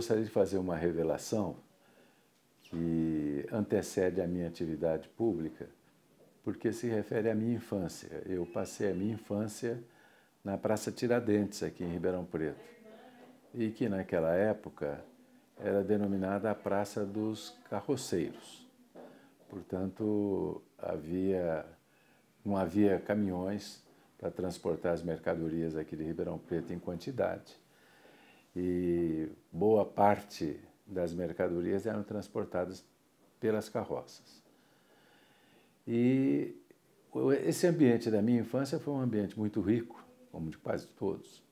gostaria de fazer uma revelação que antecede a minha atividade pública, porque se refere à minha infância. Eu passei a minha infância na Praça Tiradentes, aqui em Ribeirão Preto, e que naquela época era denominada a Praça dos Carroceiros. Portanto, havia, não havia caminhões para transportar as mercadorias aqui de Ribeirão Preto em quantidade e boa parte das mercadorias eram transportadas pelas carroças. E esse ambiente da minha infância foi um ambiente muito rico, como de quase todos.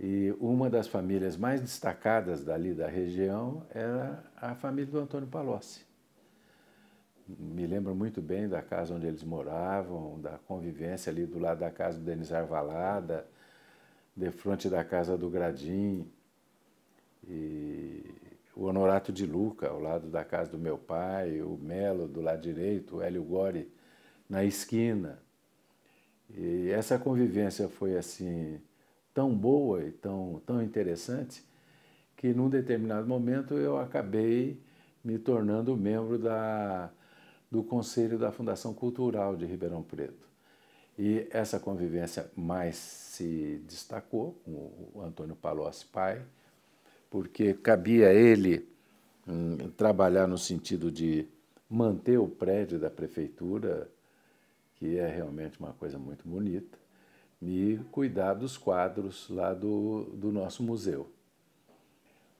E uma das famílias mais destacadas dali da região era a família do Antônio Palocci. Me lembro muito bem da casa onde eles moravam, da convivência ali do lado da casa do Denis Arvalada, de frente da casa do Gradim, e o Honorato de Luca, ao lado da casa do meu pai, o Melo do lado direito, o Hélio Gori na esquina. E essa convivência foi assim tão boa e tão, tão interessante que num determinado momento eu acabei me tornando membro da, do Conselho da Fundação Cultural de Ribeirão Preto. E essa convivência mais se destacou com o Antônio Palocci pai, porque cabia ele hum, trabalhar no sentido de manter o prédio da prefeitura, que é realmente uma coisa muito bonita, e cuidar dos quadros lá do, do nosso museu.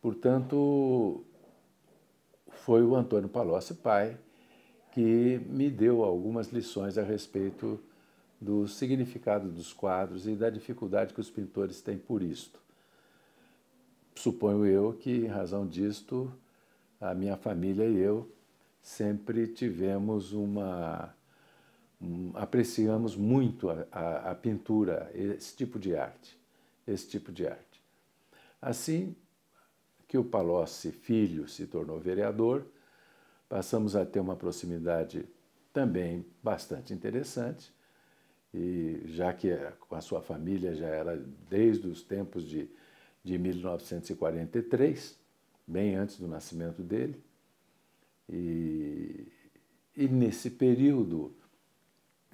Portanto, foi o Antônio Palocci pai que me deu algumas lições a respeito do significado dos quadros e da dificuldade que os pintores têm por isto. Suponho eu que, em razão disto, a minha família e eu sempre tivemos uma. Um, apreciamos muito a, a, a pintura, esse tipo de arte. Esse tipo de arte. Assim que o Palocci Filho se tornou vereador, passamos a ter uma proximidade também bastante interessante e já que é, a sua família já era desde os tempos de, de 1943, bem antes do nascimento dele. E, e nesse período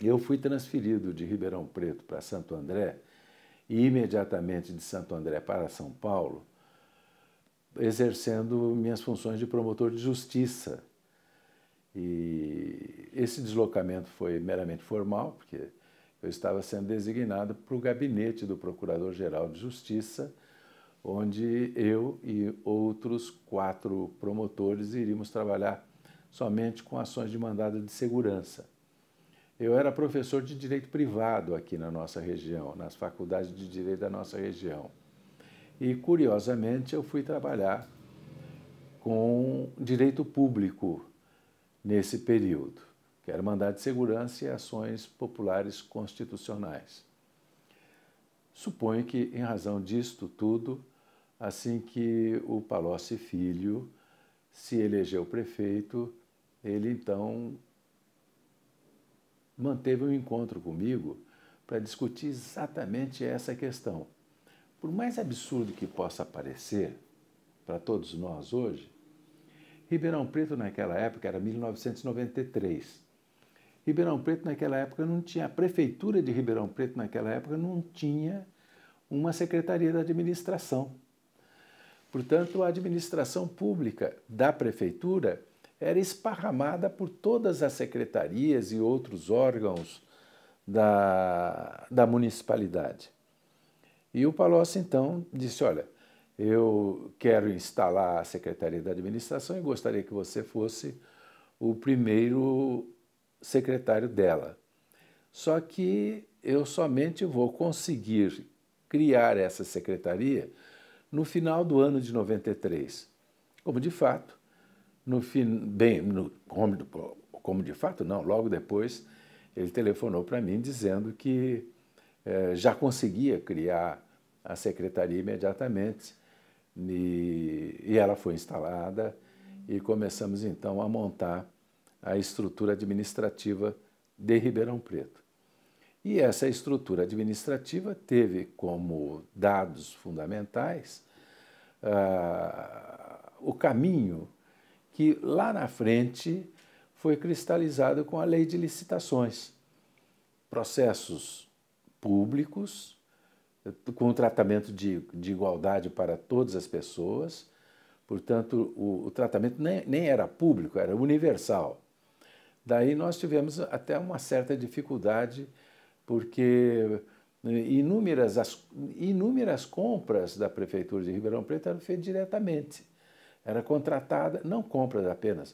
eu fui transferido de Ribeirão Preto para Santo André e imediatamente de Santo André para São Paulo, exercendo minhas funções de promotor de justiça. E esse deslocamento foi meramente formal, porque eu estava sendo designado para o gabinete do Procurador-Geral de Justiça, onde eu e outros quatro promotores iríamos trabalhar somente com ações de mandado de segurança. Eu era professor de direito privado aqui na nossa região, nas faculdades de direito da nossa região. E, curiosamente, eu fui trabalhar com direito público nesse período que era de segurança e ações populares constitucionais. Suponho que, em razão disto tudo, assim que o Palocci Filho se elegeu prefeito, ele então manteve um encontro comigo para discutir exatamente essa questão. Por mais absurdo que possa parecer para todos nós hoje, Ribeirão Preto naquela época era 1993. Ribeirão Preto naquela época não tinha, a prefeitura de Ribeirão Preto naquela época não tinha uma secretaria da administração. Portanto, a administração pública da prefeitura era esparramada por todas as secretarias e outros órgãos da, da municipalidade. E o Palocci, então, disse: Olha, eu quero instalar a Secretaria da Administração e gostaria que você fosse o primeiro secretário dela. Só que eu somente vou conseguir criar essa secretaria no final do ano de 93. Como de fato, no fim, bem, no, como, como, de fato não, logo depois ele telefonou para mim dizendo que eh, já conseguia criar a secretaria imediatamente e, e ela foi instalada e começamos então a montar a estrutura administrativa de Ribeirão Preto. E essa estrutura administrativa teve como dados fundamentais ah, o caminho que lá na frente foi cristalizado com a lei de licitações. Processos públicos, com tratamento de, de igualdade para todas as pessoas, portanto, o, o tratamento nem, nem era público, era universal Daí nós tivemos até uma certa dificuldade, porque inúmeras, as, inúmeras compras da Prefeitura de Ribeirão Preto eram feitas diretamente. Era contratada, não compras apenas,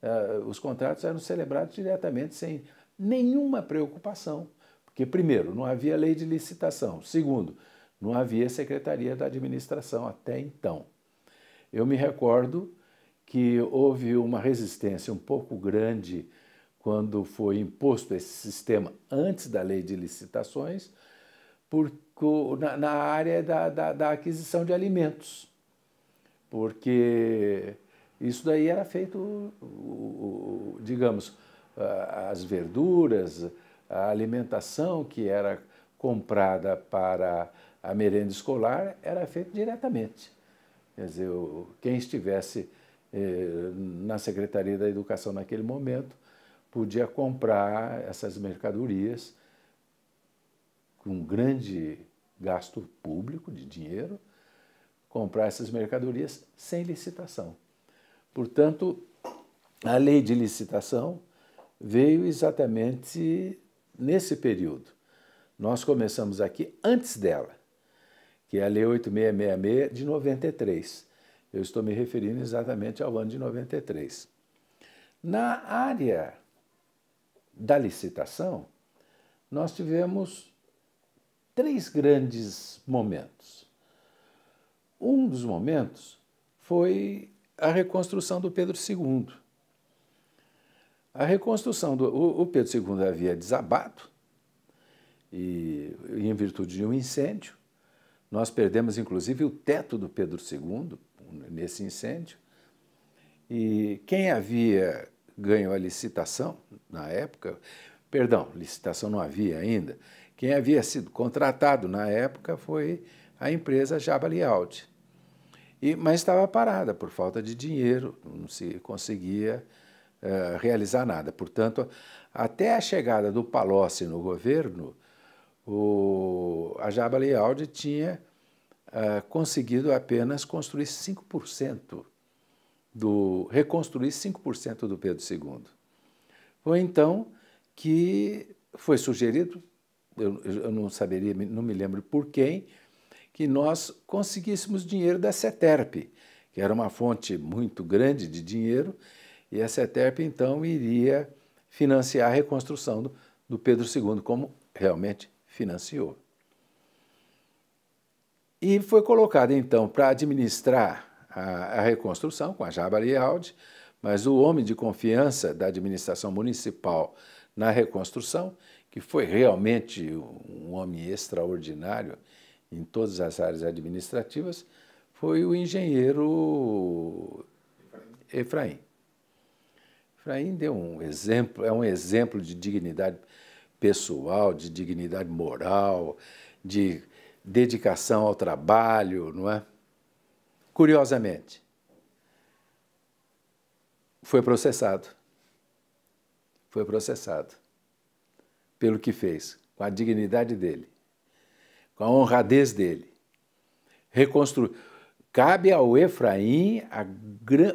uh, os contratos eram celebrados diretamente sem nenhuma preocupação. Porque, primeiro, não havia lei de licitação. Segundo, não havia Secretaria da Administração até então. Eu me recordo que houve uma resistência um pouco grande quando foi imposto esse sistema antes da lei de licitações, na, na área da, da, da aquisição de alimentos. Porque isso daí era feito, digamos, as verduras, a alimentação que era comprada para a merenda escolar era feita diretamente. Quer dizer, quem estivesse eh, na Secretaria da Educação naquele momento podia comprar essas mercadorias com um grande gasto público de dinheiro, comprar essas mercadorias sem licitação. Portanto, a lei de licitação veio exatamente nesse período. Nós começamos aqui antes dela, que é a Lei 8666 de 93. Eu estou me referindo exatamente ao ano de 93. Na área da licitação, nós tivemos três grandes momentos. Um dos momentos foi a reconstrução do Pedro II. A reconstrução do o Pedro II havia desabado e em virtude de um incêndio, nós perdemos inclusive o teto do Pedro II nesse incêndio. E quem havia ganhou a licitação na época, perdão, licitação não havia ainda, quem havia sido contratado na época foi a empresa Jabali Audi. E, mas estava parada por falta de dinheiro, não se conseguia uh, realizar nada. Portanto, até a chegada do Palocci no governo, o, a Jabali Audi tinha uh, conseguido apenas construir 5% do reconstruir 5% do Pedro II. Foi então que foi sugerido, eu, eu, não saberia, não me lembro por quem, que nós conseguíssemos dinheiro da CETERP, que era uma fonte muito grande de dinheiro, e a CETERP então iria financiar a reconstrução do, do Pedro II, como realmente financiou. E foi colocado então para administrar a, reconstrução com a Aldi, mas o homem de confiança da administração municipal na reconstrução, que foi realmente um homem extraordinário em todas as áreas administrativas, foi o engenheiro Efraim. Efraim deu um exemplo, é um exemplo de dignidade pessoal, de dignidade moral, de dedicação ao trabalho, não é? Curiosamente, foi processado. Foi processado pelo que fez, com a dignidade dele, com a honradez dele. Reconstru... Cabe ao Efraim a...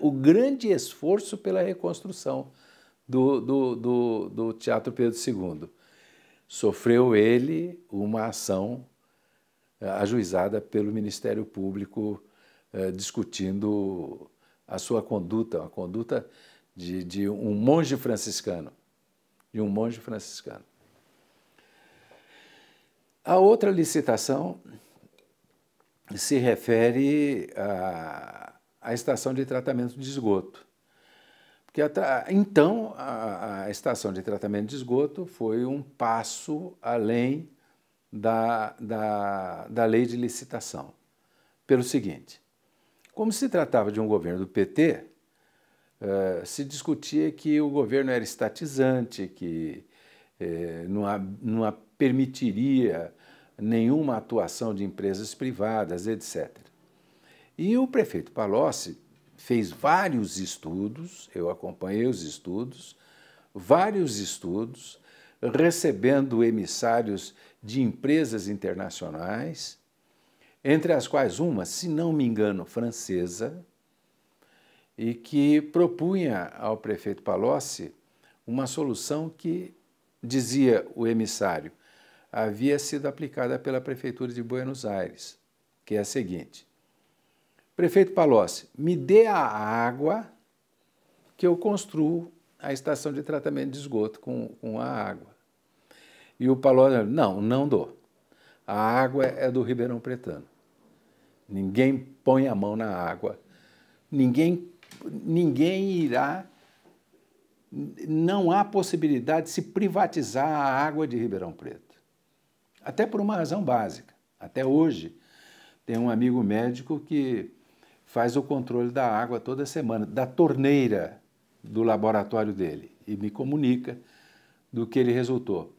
o grande esforço pela reconstrução do, do, do, do Teatro Pedro II. Sofreu ele uma ação eh, ajuizada pelo Ministério Público eh, discutindo a sua conduta, a conduta de, de um monge franciscano, de um monge franciscano. A outra licitação se refere à, à estação de tratamento de esgoto. Porque então a, a, estação de tratamento de esgoto foi um passo além da, da, da lei de licitação. Pelo seguinte: como se tratava de um governo do PT, uh, eh, se discutia que o governo era estatizante, que eh, não, não permitiria nenhuma atuação de empresas privadas, etc. E o prefeito Palocci fez vários estudos, eu acompanhei os estudos, vários estudos, recebendo emissários de empresas internacionais, entre as quais uma, se não me engano, francesa, e que propunha ao prefeito Palocci uma solução que, dizia o emissário, havia sido aplicada pela prefeitura de Buenos Aires, que é a seguinte: Prefeito Palocci, me dê a água que eu construo a estação de tratamento de esgoto com, com a água. E o Palocci, não, não dou. A água é do Ribeirão Pretano. Ninguém põe a mão na água. Ninguém, ninguém irá. Não há possibilidade de se privatizar a água de Ribeirão Preto. Até por uma razão básica. Até hoje, tem um amigo médico que faz o controle da água toda semana, da torneira do laboratório dele, e me comunica do que ele resultou.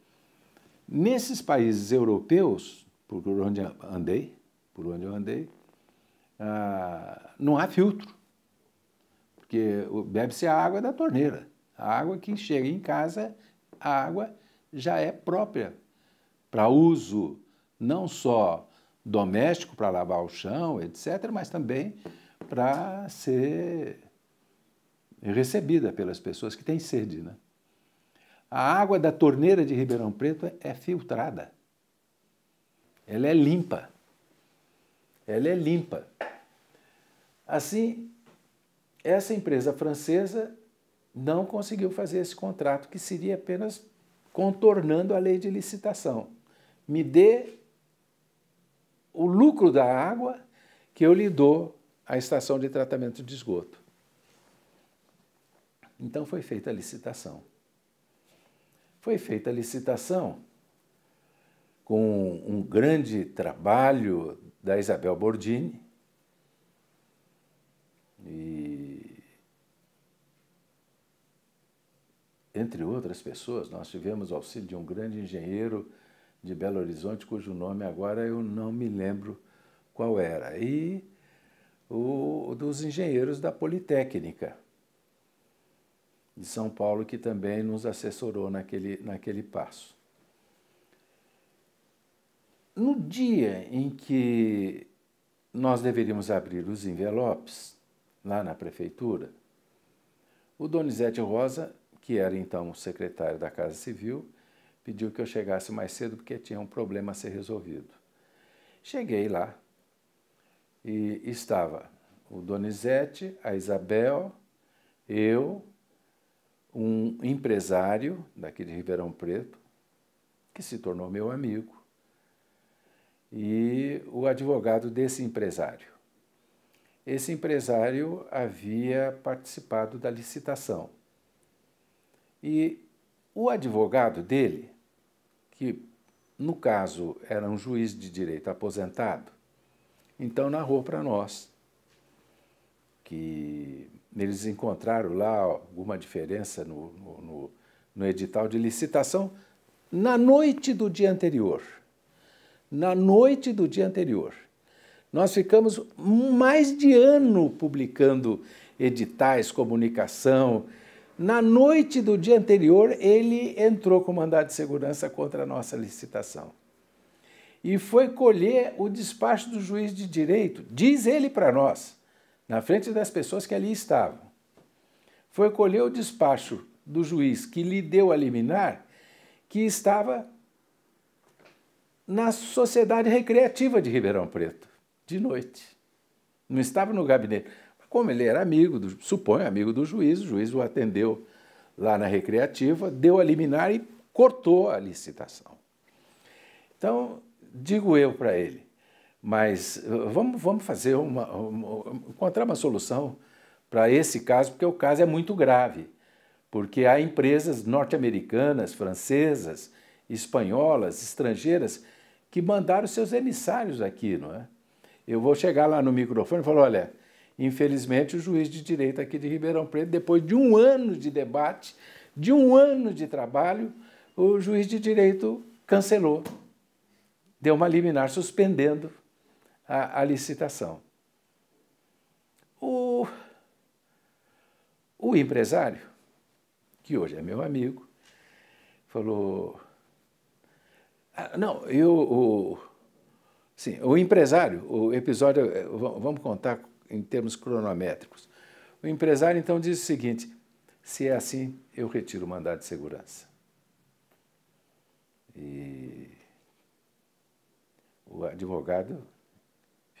Nesses países europeus, por onde andei, por onde eu andei, ah, não há filtro, porque bebe-se a água da torneira. A água que chega em casa, a água já é própria para uso não só doméstico, para lavar o chão, etc., mas também para ser recebida pelas pessoas que têm sede, né? A água da torneira de Ribeirão Preto é, é filtrada. Ela é limpa. Ela é limpa. Assim, essa empresa francesa não conseguiu fazer esse contrato, que seria apenas contornando a lei de licitação. Me dê o lucro da água que eu lhe dou à estação de tratamento de esgoto. Então foi feita a licitação foi feita a licitação com um grande trabalho da Isabel Bordini. E entre outras pessoas, nós tivemos auxílio de um grande engenheiro de Belo Horizonte, cujo nome agora eu não me lembro qual era, e o, dos engenheiros da Politécnica de São Paulo, que também nos assessorou naquele, naquele passo. No dia em que nós deveríamos abrir os envelopes, lá na prefeitura, o Donizete Rosa, que era então o secretário da Casa Civil, pediu que eu chegasse mais cedo porque tinha um problema a ser resolvido. Cheguei lá e estava o Donizete, a Isabel, eu, um empresário daqui de Ribeirão Preto, que se tornou meu amigo, e o advogado desse empresário. Esse empresário havia participado da licitação. E o advogado dele, que no caso era um juiz de direito aposentado, então narrou para nós que eles encontraram lá alguma diferença no, no, no edital de licitação na noite do dia anterior. Na noite do dia anterior. Nós ficamos mais de ano publicando editais, comunicação. Na noite do dia anterior, ele entrou com mandado de segurança contra a nossa licitação. E foi colher o despacho do juiz de direito, diz ele para nós na frente das pessoas que ali estavam. Foi colher o despacho do juiz que lhe deu a liminar que estava na Sociedade Recreativa de Ribeirão Preto, de noite. Não estava no gabinete. Como ele era amigo, do, suponho amigo do juiz, o juiz o atendeu lá na Recreativa, deu a liminar e cortou a licitação. Então, digo eu para ele, mas eh, vamos, vamos fazer uma, uma encontrar uma solução para esse caso, porque o caso é muito grave. Porque há empresas norte-americanas, francesas, espanholas, estrangeiras, que mandaram seus emissários aqui, não é? Eu vou chegar lá no microfone e falar: olha, infelizmente o juiz de direito aqui de Ribeirão Preto, depois de um ano de debate, de um ano de trabalho, o juiz de direito cancelou, deu uma liminar suspendendo a, a licitação. O, o empresário, que hoje é meu amigo, falou. Ah, não, eu. O, sim, o empresário, o episódio, eh, vamos contar em termos cronométricos. O empresário então diz o seguinte: se é assim, eu retiro o mandado de segurança. E o advogado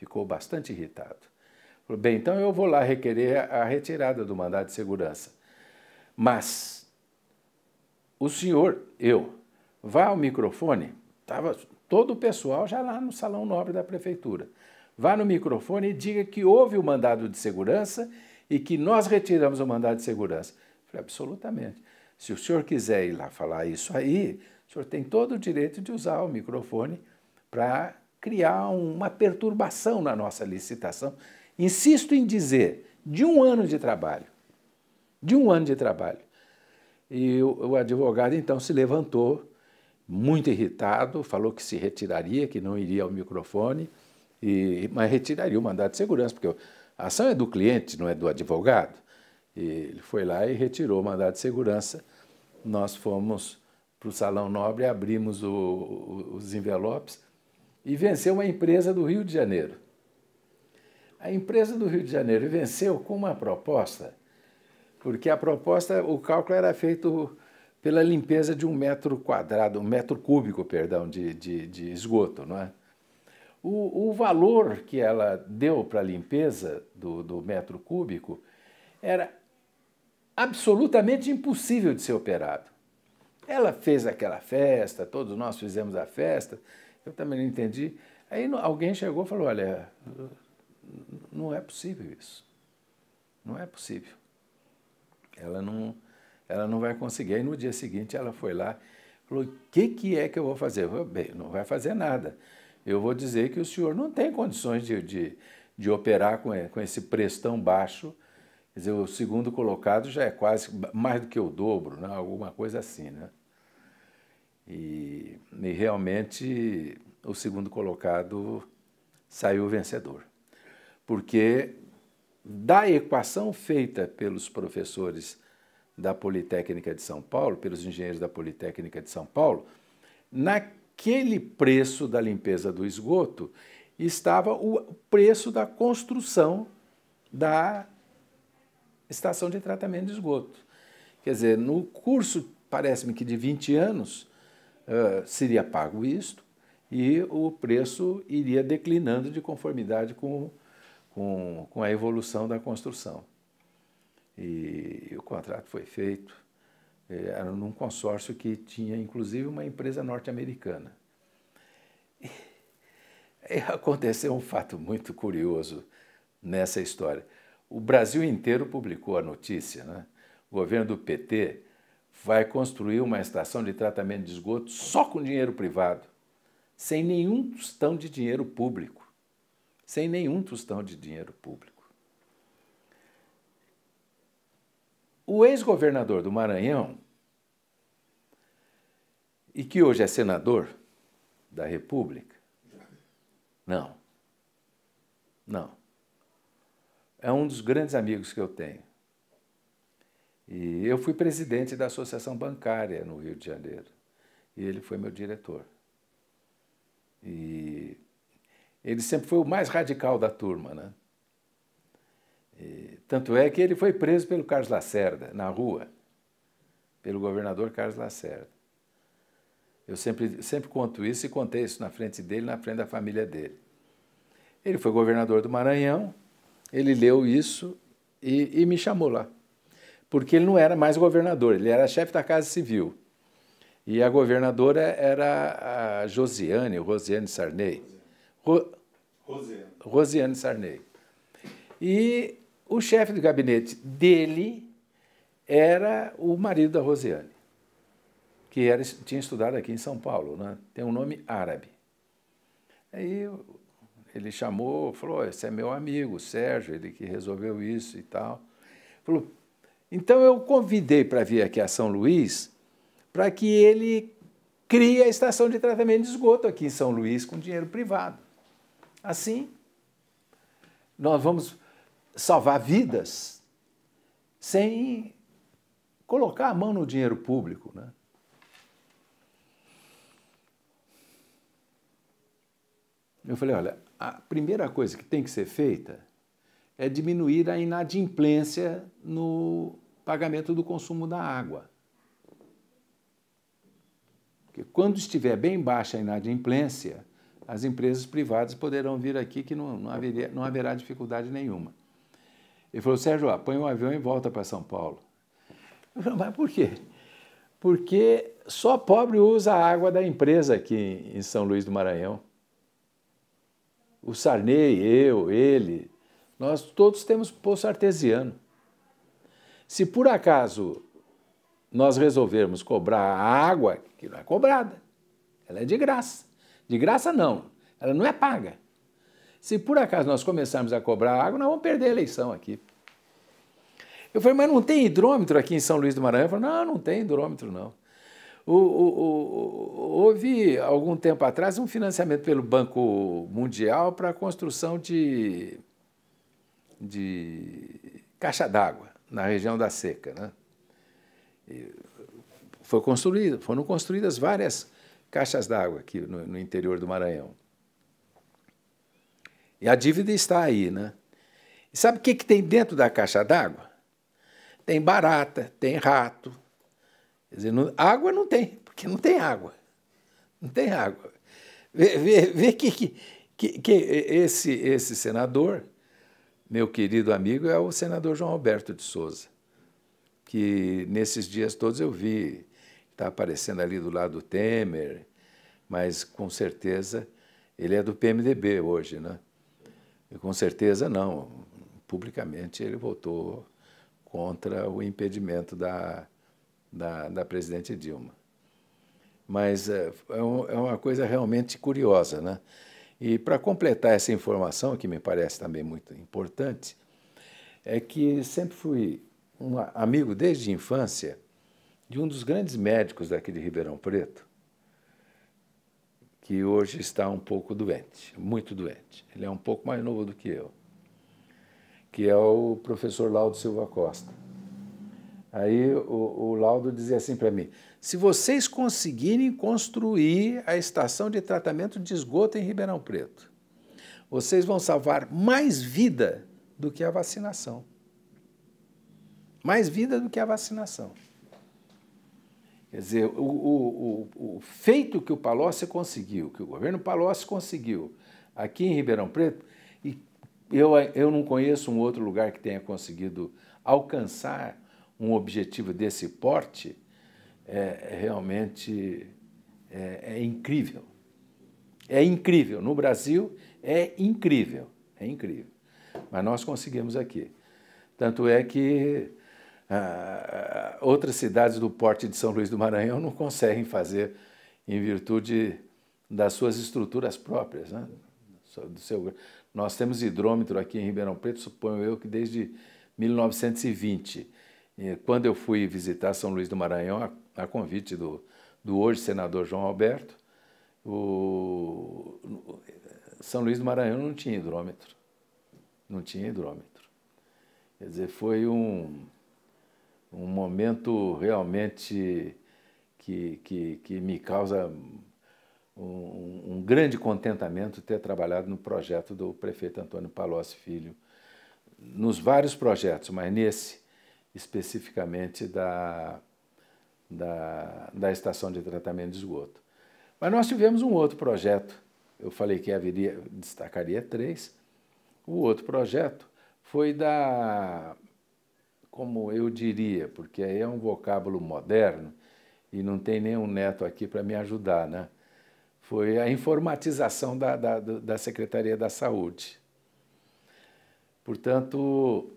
Ficou bastante irritado. Falou, bem, então eu vou lá requerer a retirada do mandado de segurança. Mas o senhor, eu, vá ao microfone, estava todo o pessoal já lá no Salão Nobre da Prefeitura. Vá no microfone e diga que houve o mandado de segurança e que nós retiramos o mandado de segurança. Eu falei, absolutamente. Se o senhor quiser ir lá falar isso aí, o senhor tem todo o direito de usar o microfone para criar uma perturbação na nossa licitação. Insisto em dizer, de um ano de trabalho. De um ano de trabalho. E o, advogado então se levantou, muito irritado, falou que se retiraria, que não iria ao microfone, e, mas retiraria o mandato de segurança, porque a ação é do cliente, não é do advogado. E ele foi lá e retirou o mandato de segurança. Nós fomos para o Salão Nobre, abrimos o, os envelopes, e venceu uma empresa do Rio de Janeiro. A empresa do Rio de Janeiro venceu com uma proposta, porque a proposta, o cálculo era feito pela limpeza de um metro quadrado, um metro cúbico, perdão, de, de, de esgoto, não é? O, o valor que ela deu para a limpeza do, do metro cúbico era absolutamente impossível de ser operado. Ela fez aquela festa, todos nós fizemos a festa, eu também não entendi. Aí alguém chegou e falou: olha, não é possível isso. Não é possível. Ela não, ela não vai conseguir. Aí no dia seguinte ela foi lá falou: o que, que é que eu vou fazer? Eu falei, Bem, não vai fazer nada. Eu vou dizer que o senhor não tem condições de, de, de operar com, eh, com esse preço tão baixo. Quer dizer, o segundo colocado já é quase mais do que o dobro, né? alguma coisa assim, né? E, e realmente o segundo colocado saiu vencedor. Porque da equação feita pelos professores da Politécnica de São Paulo, pelos engenheiros da Politécnica de São Paulo, naquele preço da limpeza do esgoto estava o preço da construção da estação de tratamento de esgoto. Quer dizer, no curso, parece-me que de 20 anos, eh, seria pago isto e o preço iria declinando de conformidade com, com, com a evolução da construção. E, e o contrato foi feito, eh, era num consórcio que tinha inclusive uma empresa norte-americana. Aconteceu um fato muito curioso nessa história. O Brasil inteiro publicou a notícia, né? O governo do PT vai construir uma estação de tratamento de esgoto só com dinheiro privado, sem nenhum tostão de dinheiro público. Sem nenhum tostão de dinheiro público. O ex-governador do Maranhão, e que hoje é senador da República, não, não, é um dos grandes amigos que eu tenho e eu fui presidente da Associação Bancária no Rio de Janeiro. E ele foi meu diretor. E ele sempre foi o mais radical da turma, né? E, tanto é que ele foi preso pelo Carlos Lacerda, na rua, pelo governador Carlos Lacerda. Eu sempre, sempre conto isso e contei isso na frente dele, na frente da família dele. Ele foi governador do Maranhão, ele leu isso e, e me chamou lá porque ele não era mais governador, ele era chefe da Casa Civil. E a governadora era a Josiane, Rosiane Sarney. Ro... Rosiane. Rosiane Sarney. E o chefe de gabinete dele era o marido da Rosiane, que era, tinha estudado aqui em São Paulo, né? tem um nome árabe. Aí ele chamou, falou: Esse é meu amigo, Sérgio, ele que resolveu isso e tal. Falou: então eu convidei para vir aqui a São Luís para que ele crie a estação de tratamento de esgoto aqui em São Luís com dinheiro privado. Assim, nós vamos salvar vidas sem colocar a mão no dinheiro público, né? Eu falei, olha, a primeira coisa que tem que ser feita é diminuir a inadimplência no, pagamento do consumo da água. Porque quando estiver bem baixa a inadimplência, as empresas privadas poderão vir aqui que não, não, haveria, não haverá dificuldade nenhuma. Ele falou, Sérgio, ah, põe um avião e volta para São Paulo. Eu falei, mas por quê? Porque só pobre usa a água da empresa aqui em São Luís do Maranhão. O Sarney, eu, ele, nós todos temos poço artesiano. Se por acaso nós resolvermos cobrar a água, que não é cobrada, ela é de graça. De graça não, ela não é paga. Se por acaso nós começarmos a cobrar a água, nós vamos perder a eleição aqui. Eu falei, mas não tem hidrômetro aqui em São Luís do Maranhão? Eu falei, não, não tem hidrômetro não. O, o, o, houve, algum tempo atrás, um financiamento pelo Banco Mundial para a construção de, de caixa d'água na região da seca. Né? E foi construído, foram construídas várias caixas d'água aqui no, no, interior do Maranhão. E a dívida está aí, né? E sabe o que, que tem dentro da caixa d'água? Tem barata, tem rato. Quer dizer, não, água não tem, porque não tem água. Não tem água. Vê, vê, vê que, que, que, que esse, esse senador meu querido amigo é o senador João Alberto de Souza, que nesses dias todos eu vi, está aparecendo ali do lado do Temer, mas com certeza ele é do PMDB hoje, né? E com certeza não. Publicamente ele votou contra o impedimento da, da, da presidente Dilma. Mas eh, é, é uma coisa realmente curiosa, né? E para completar essa informação, que me parece também muito importante, é que sempre fui um amigo desde a infância de um dos grandes médicos daqui de Ribeirão Preto, que hoje está um pouco doente, muito doente. Ele é um pouco mais novo do que eu, que é o professor Laudo Silva Costa. Aí o, o laudo dizia assim para mim: se vocês conseguirem construir a estação de tratamento de esgoto em Ribeirão Preto, vocês vão salvar mais vida do que a vacinação. Mais vida do que a vacinação. Quer dizer, o, o, o, o, feito que o Palocci conseguiu, que o governo Palocci conseguiu aqui em Ribeirão Preto, e eu, eu não conheço um outro lugar que tenha conseguido alcançar um objetivo desse porte é, é, realmente é, é incrível. É incrível. No Brasil é incrível. É incrível. Mas nós conseguimos aqui. Tanto é que ah, ah outras cidades do porte de São Luís do Maranhão não conseguem fazer em virtude das suas estruturas próprias. Né? Do seu... Nós temos hidrômetro aqui em Ribeirão Preto, suponho eu que desde 1920 quando eu fui visitar São Luís do Maranhão, a, a convite do, do hoje senador João Alberto, o São Luís do Maranhão não tinha hidrômetro. Não tinha hidrômetro. Quer dizer, foi um, um momento realmente que, que, que me causa um, um, grande contentamento ter trabalhado no projeto do prefeito Antônio Palocci Filho, nos vários projetos, mas nesse especificamente da, da, da estação de tratamento de esgoto. Mas nós tivemos um outro projeto, eu falei que haveria, destacaria três. O outro projeto foi da, como eu diria, porque aí é um vocábulo moderno e não tem nenhum neto aqui para me ajudar, né? Foi a informatização da, da, da Secretaria da Saúde. Portanto,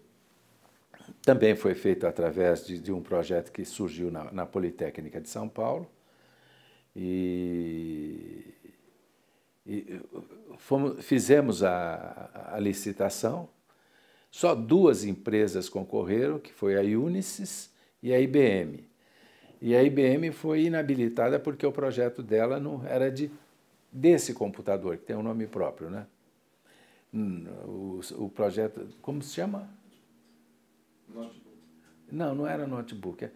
também foi feito através de, de um projeto que surgiu na, na, Politécnica de São Paulo. E, e fomos, fizemos a, a, licitação. Só duas empresas concorreram, que foi a Unisys e a IBM. E a IBM foi inabilitada porque o projeto dela não era de desse computador, que tem um nome próprio, né? Hum, o, o projeto, como se chama? Notebook. Não, não era notebook. É,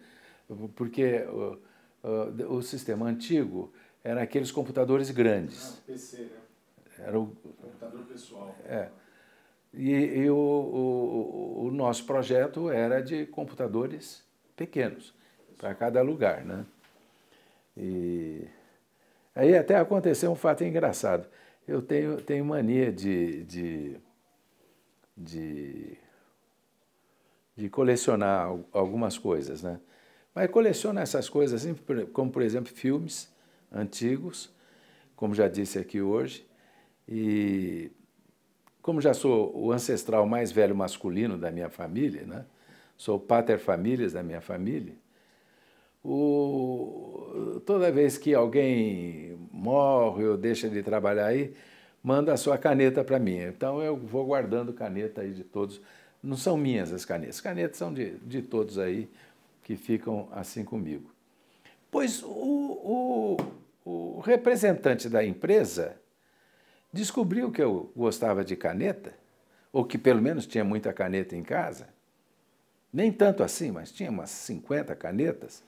porque o, o, o sistema antigo era aqueles computadores grandes. Ah, PC, né? Era o computador pessoal. É. E, e o, o, o, nosso projeto era de computadores pequenos, para cada lugar, né? E aí até aconteceu um fato engraçado. Eu tenho, tenho mania de, de, de de colecionar algumas coisas, né? Mas coleciona essas coisas, assim, como por exemplo filmes antigos, como já disse aqui hoje, e como já sou o ancestral mais velho masculino da minha família, né? Sou pater familias da minha família. O, toda vez que alguém morre ou deixa de trabalhar aí, manda a sua caneta para mim. Então eu vou guardando caneta aí de todos não são minhas as canetas. As canetas são de, de todos aí que ficam assim comigo. Pois o, o, o representante da empresa descobriu que eu gostava de caneta, ou que pelo menos tinha muita caneta em casa, nem tanto assim, mas tinha umas 50 canetas.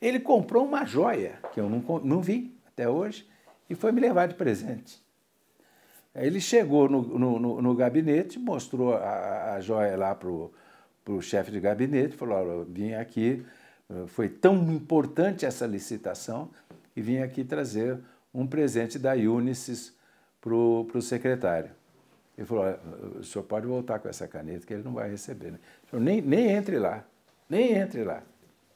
Ele comprou uma joia que eu não, não vi até hoje e foi me levar de presente. Aí ele chegou no, no, no, no gabinete, mostrou a, a joia lá para o chefe de gabinete, falou, olha, vim aqui, eh, foi tão importante essa licitação, e vim aqui trazer um presente da Unisys para o secretário. Ele falou, olha, o senhor pode voltar com essa caneta que ele não vai receber. Né? Falou, nem, nem entre lá, nem entre lá,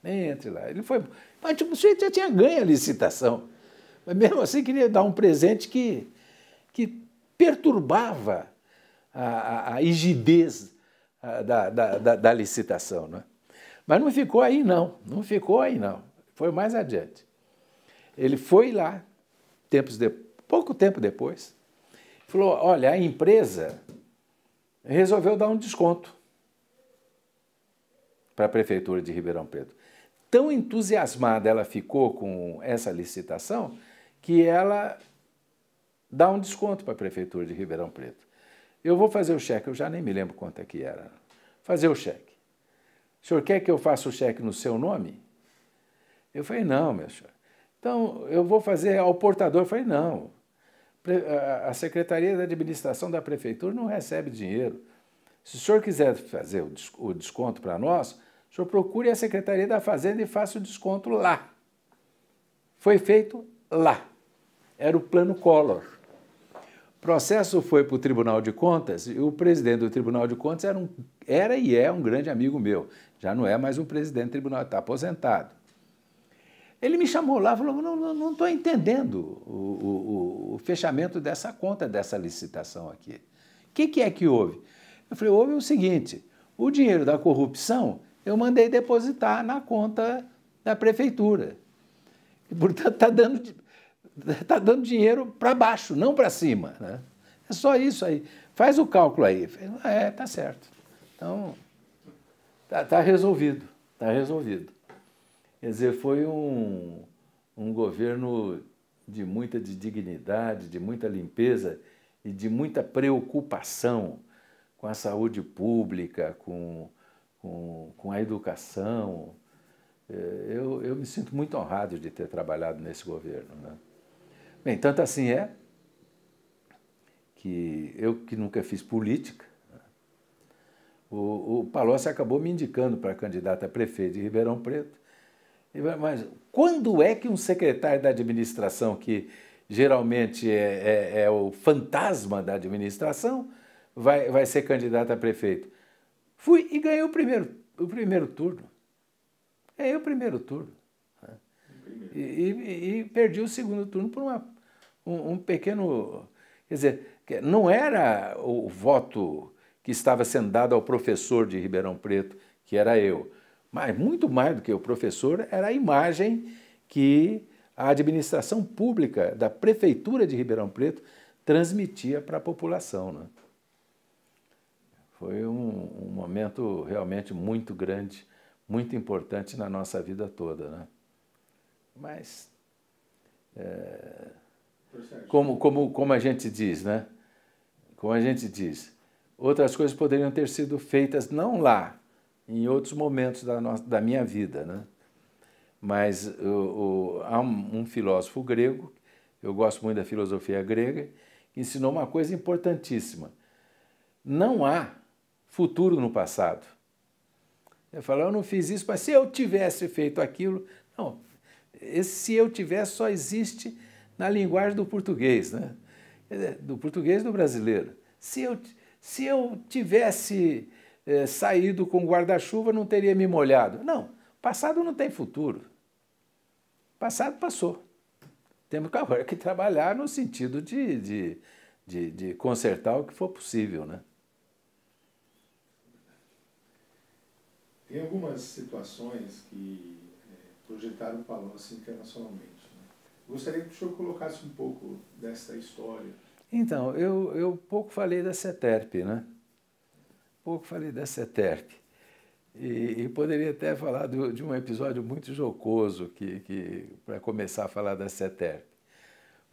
nem entre lá. Ele foi, mas tipo, o senhor já tinha ganho a licitação. Mas mesmo assim queria dar um presente que, que perturbava a, a, a rigidez da, da, da, da, licitação. Né? Mas não ficou aí, não. Não ficou aí, não. Foi mais adiante. Ele foi lá, tempos de, pouco tempo depois, falou: olha, a empresa resolveu dar um desconto para a Prefeitura de Ribeirão Preto. Tão entusiasmada ela ficou com essa licitação que ela dá um desconto para a Prefeitura de Ribeirão Preto. Eu vou fazer o cheque, eu já nem me lembro quanto é que era. Fazer o cheque. O senhor quer que eu faça o cheque no seu nome? Eu falei, não, meu senhor. Então, eu vou fazer ao portador. Eu falei, não. A Secretaria da Administração da Prefeitura não recebe dinheiro. Se o senhor quiser fazer o desconto para nós, o senhor procure a Secretaria da Fazenda e faça o desconto lá. Foi feito lá. Era o plano Collor processo foi para o Tribunal de Contas e o presidente do Tribunal de Contas era, um, era e é um grande amigo meu. Já não é mais um presidente do tribunal, está aposentado. Ele me chamou lá e falou: não estou entendendo o, o, o, fechamento dessa conta, dessa licitação aqui. O que, que é que houve? Eu falei: houve o seguinte: o dinheiro da corrupção eu mandei depositar na conta da prefeitura. E, portanto, está dando está dando dinheiro para baixo, não para cima. Né? É só isso aí. Faz o cálculo aí. é, tá certo. Então, tá, tá resolvido. Tá resolvido. Quer dizer, foi um, um governo de muita de dignidade, de muita limpeza e de muita preocupação com a saúde pública, com, com, com a educação. É, eu, eu me sinto muito honrado de ter trabalhado nesse governo. Né? Bem, tanto assim é que eu que nunca fiz política, o, o Palocci acabou me indicando para candidato a prefeito de Ribeirão Preto. Mas quando é que um secretário da administração, que geralmente é, é, é o fantasma da administração, vai, vai ser candidato a prefeito? Fui e ganhei o primeiro, o primeiro turno. Ganhei o primeiro turno e, e, e, perdi o segundo turno por uma, um, um, pequeno. Quer dizer, não era o voto que estava sendo dado ao professor de Ribeirão Preto, que era eu, mas muito mais do que o professor, era a imagem que a administração pública da Prefeitura de Ribeirão Preto transmitia para a população. Né? Foi um, um momento realmente muito grande, muito importante na nossa vida toda. Né? Mas, é, como, como, como a gente diz, né? Como a gente diz, outras coisas poderiam ter sido feitas não lá, em outros momentos da, nossa, da minha vida, né? Mas o, o, há um, um filósofo grego, eu gosto muito da filosofia grega, que ensinou uma coisa importantíssima. Não há futuro no passado. Eu falo, eu não fiz isso, mas se eu tivesse feito aquilo. Não, esse se eu tiver só existe na linguagem do português, né? do português do brasileiro. Se eu, se eu tivesse é, saído com guarda-chuva, não teria me molhado. Não, passado não tem futuro. Passado passou. Temos agora que trabalhar no sentido de, de, de, de consertar o que for possível, né? Tem algumas situações que projetar o Palança assim internacionalmente. Né? Gostaria que o senhor colocasse um pouco dessa história. Então, eu, eu pouco falei da CETERP, né? Pouco falei da CETERP. E, e, poderia até falar do, de um episódio muito jocoso que, que para começar a falar da CETERP.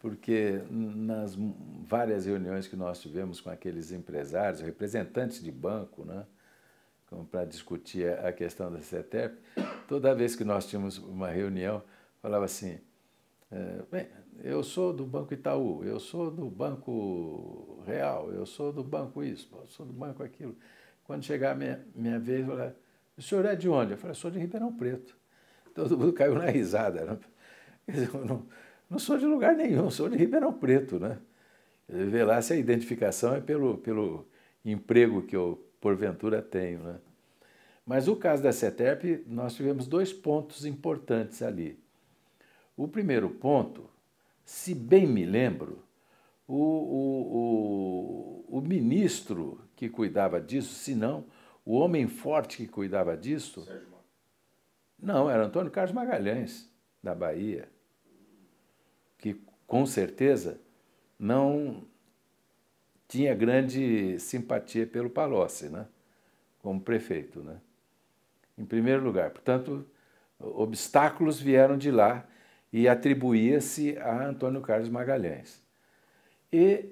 Porque nas várias reuniões que nós tivemos com aqueles empresários, representantes de banco, né? para discutir a questão da CETEP, toda vez que nós tínhamos uma reunião, falava assim: eh, bem, eu sou do Banco Itaú, eu sou do Banco Real, eu sou do Banco isso, eu sou do Banco aquilo. Quando chegar a minha, minha vez, eu falava, o senhor é de onde? Eu falei, sou de Ribeirão Preto. Todo mundo caiu na risada. Né? Eu não, não sou de lugar nenhum, sou de Ribeirão Preto. Né? Vê lá se a identificação é pelo, pelo emprego que eu porventura tenho. Né? Mas o caso da CETERP, nós tivemos dois pontos importantes ali. O primeiro ponto, se bem me lembro, o, o, o, o ministro que cuidava disso, se não, o homem forte que cuidava disso. Sérgio não, era Antônio Carlos Magalhães, da Bahia, que com certeza não, tinha grande simpatia pelo Palocci, né? como prefeito. Né? Em primeiro lugar, portanto, obstáculos vieram de lá e atribuía-se a Antônio Carlos Magalhães. E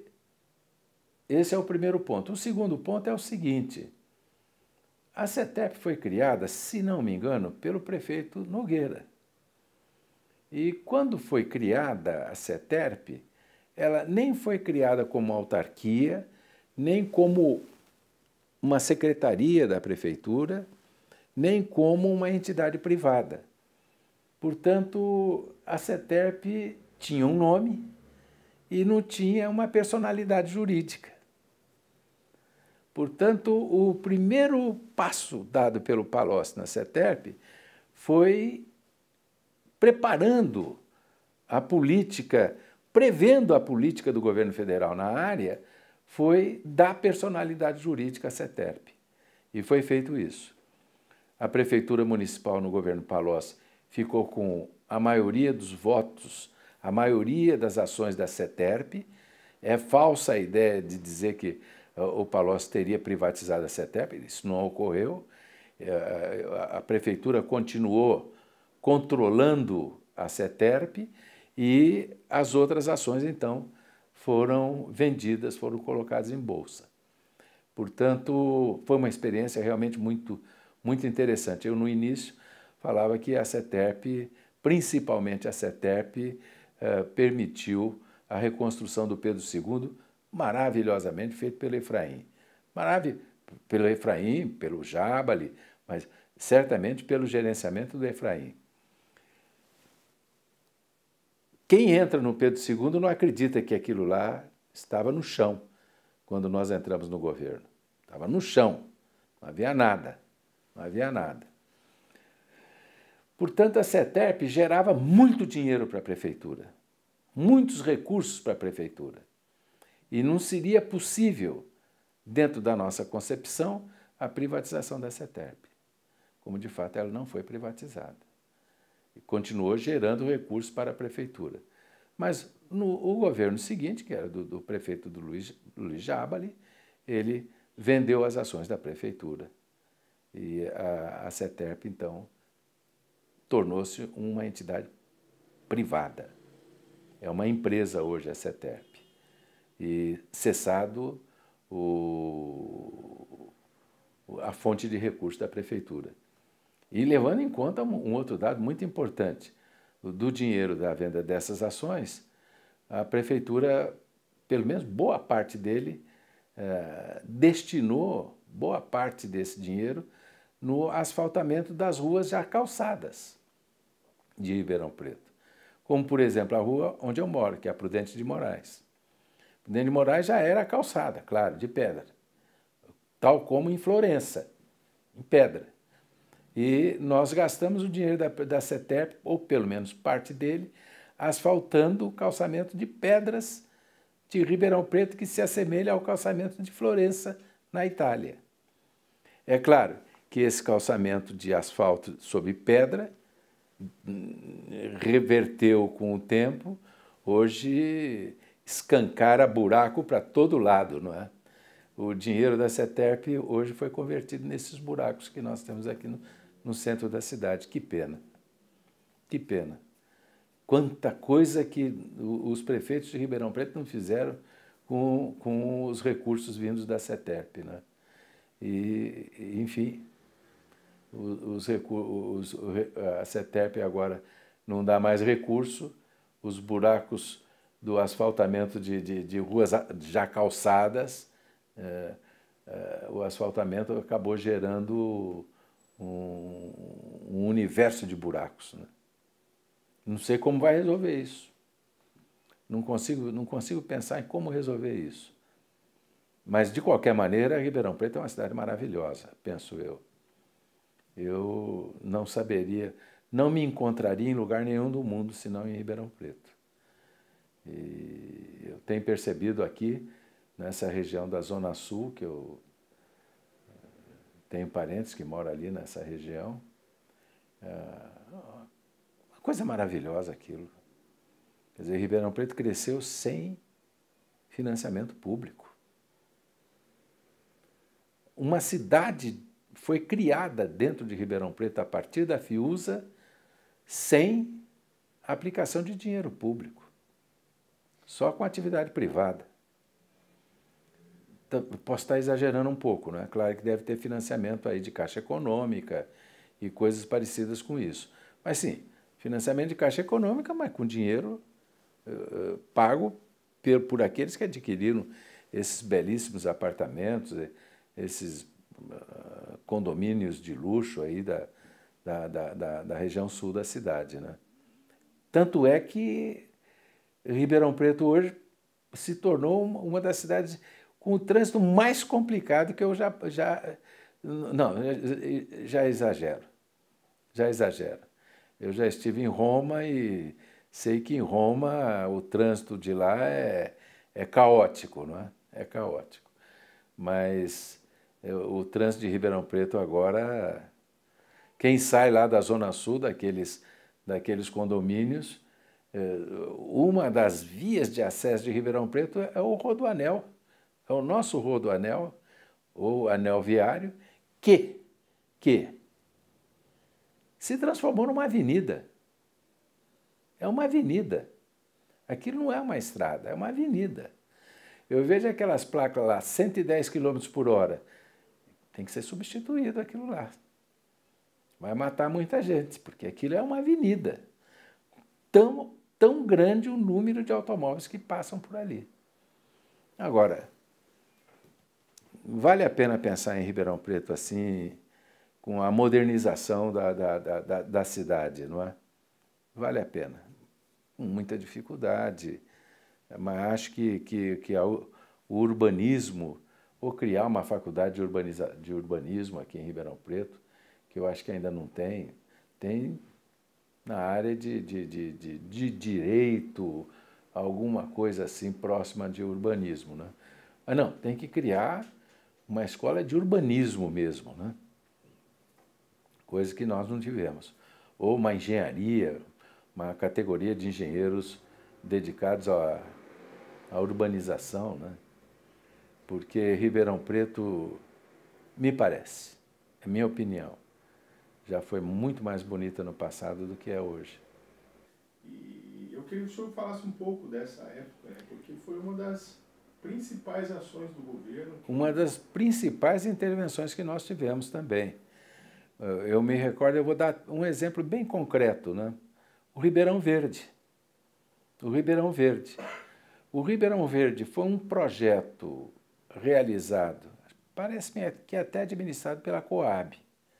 esse é o primeiro ponto. O segundo ponto é o seguinte: a CETEP foi criada, se não me engano, pelo prefeito Nogueira. E quando foi criada a CETERP, ela nem foi criada como autarquia, nem como uma secretaria da prefeitura, nem como uma entidade privada. Portanto, a CETERP tinha um nome e não tinha uma personalidade jurídica. Portanto, o primeiro passo dado pelo Palocci na CETERP foi preparando a política prevendo a política do governo federal na área, foi dar personalidade jurídica à CETERP. E foi feito isso. A Prefeitura Municipal no governo Palocci ficou com a maioria dos votos, a maioria das ações da CETERP. É falsa a ideia de dizer que ah, o Palocci teria privatizado a CETERP, isso não ocorreu. É, a Prefeitura continuou controlando a CETERP e as outras ações, então, foram vendidas, foram colocadas em bolsa. Portanto, foi uma experiência realmente muito, muito interessante. Eu, no início, falava que a CETERP, principalmente a CETERP, eh, permitiu a reconstrução do Pedro II maravilhosamente feito pelo Efraim. Maravilha, pelo Efraim, pelo Jabali, mas certamente pelo gerenciamento do Efraim. Quem entra no Pedro II não acredita que aquilo lá estava no chão quando nós entramos no governo. Estava no chão, não havia nada, não havia nada. Portanto, a CETERP gerava muito dinheiro para a prefeitura, muitos recursos para a prefeitura. E não seria possível, dentro da nossa concepção, a privatização da CETERP, como de fato ela não foi privatizada continuou gerando recursos para a prefeitura. Mas no o governo seguinte, que era do, do prefeito do Luiz, Luiz Jabali, ele vendeu as ações da prefeitura. E a, a CETERP, então, tornou-se uma entidade privada. É uma empresa hoje, a CETERP. E cessado o, a fonte de recursos da prefeitura. E levando em conta um outro dado muito importante, do dinheiro da venda dessas ações, a prefeitura, pelo menos boa parte dele, eh, destinou boa parte desse dinheiro no asfaltamento das ruas já calçadas de Ribeirão Preto. Como, por exemplo, a rua onde eu moro, que é a Prudente de Moraes. Prudente de Moraes já era calçada, claro, de pedra, tal como em Florença, em pedra. E nós gastamos o dinheiro da, da CETEP, ou pelo menos parte dele, asfaltando o calçamento de pedras de Ribeirão Preto que se assemelha ao calçamento de Florença, na Itália. É claro que esse calçamento de asfalto sobre pedra reverteu com o tempo, hoje escancara buraco para todo lado, não é? O dinheiro da CETERP hoje foi convertido nesses buracos que nós temos aqui no, no centro da cidade. Que pena. Que pena. Quanta coisa que os prefeitos de Ribeirão Preto não fizeram com, com os recursos vindos da CETEP. Né? E, enfim, os, recursos, a CETEP agora não dá mais recurso, os buracos do asfaltamento de, de, de ruas já calçadas, é, é, o asfaltamento acabou gerando um, um universo de buracos. Né? Não sei como vai resolver isso. Não consigo, não consigo pensar em como resolver isso. Mas, de qualquer maneira, Ribeirão Preto é uma cidade maravilhosa, penso eu. Eu não saberia, não me encontraria em lugar nenhum do mundo senão em Ribeirão Preto. E eu tenho percebido aqui, nessa região da Zona Sul, que eu tenho parentes que moram ali nessa região. É uma coisa maravilhosa aquilo. Quer dizer, Ribeirão Preto cresceu sem financiamento público. Uma cidade foi criada dentro de Ribeirão Preto a partir da FIUSA sem aplicação de dinheiro público, só com atividade privada. Tá, posso estar exagerando um pouco, né? Claro que deve ter financiamento aí de caixa econômica e coisas parecidas com isso. Mas sim, financiamento de caixa econômica, mas com dinheiro uh, pago por, por aqueles que adquiriram esses belíssimos apartamentos, eh, esses uh, condomínios de luxo aí da, da, da, da, da região sul da cidade, né? Tanto é que Ribeirão Preto hoje se tornou uma das cidades um o trânsito mais complicado que eu já. já não, já, já exagero. Já exagero. Eu já estive em Roma e sei que em Roma o trânsito de lá é, é caótico, não é? É caótico. Mas eu, é, o trânsito de Ribeirão Preto agora. Quem sai lá da Zona Sul, daqueles, daqueles condomínios, é, uma das vias de acesso de Ribeirão Preto é o Rodoanel. É o nosso rodoanel, ou anel viário, que, que se transformou numa avenida. É uma avenida. Aquilo não é uma estrada, é uma avenida. Eu vejo aquelas placas lá, 110 km por hora. Tem que ser substituído aquilo lá. Vai matar muita gente, porque aquilo é uma avenida. Tão, tão grande o número de automóveis que passam por ali. Agora, vale a pena pensar em Ribeirão Preto assim, com a modernização da, da, da, da cidade, não é? Vale a pena. Com muita dificuldade, mas acho que, que, que o urbanismo, ou criar uma faculdade de, urbaniza, de urbanismo aqui em Ribeirão Preto, que eu acho que ainda não tem, tem na área de, de, de, de, de direito, alguma coisa assim próxima de urbanismo. Né? Mas ah, não, tem que criar uma escola de urbanismo mesmo, né? coisa que nós não tivemos. Ou uma engenharia, uma categoria de engenheiros dedicados à, urbanização, né? porque Ribeirão Preto, me parece, é minha opinião, já foi muito mais bonita no passado do que é hoje. E eu queria que o senhor falasse um pouco dessa época, né? porque foi uma das principais ações do governo? Uma das principais intervenções que nós tivemos também. Eh, eu me recordo, eu vou dar um exemplo bem concreto, né? O Ribeirão Verde. O Ribeirão Verde. O Ribeirão Verde foi um projeto realizado, parece-me que é até administrado pela Coab,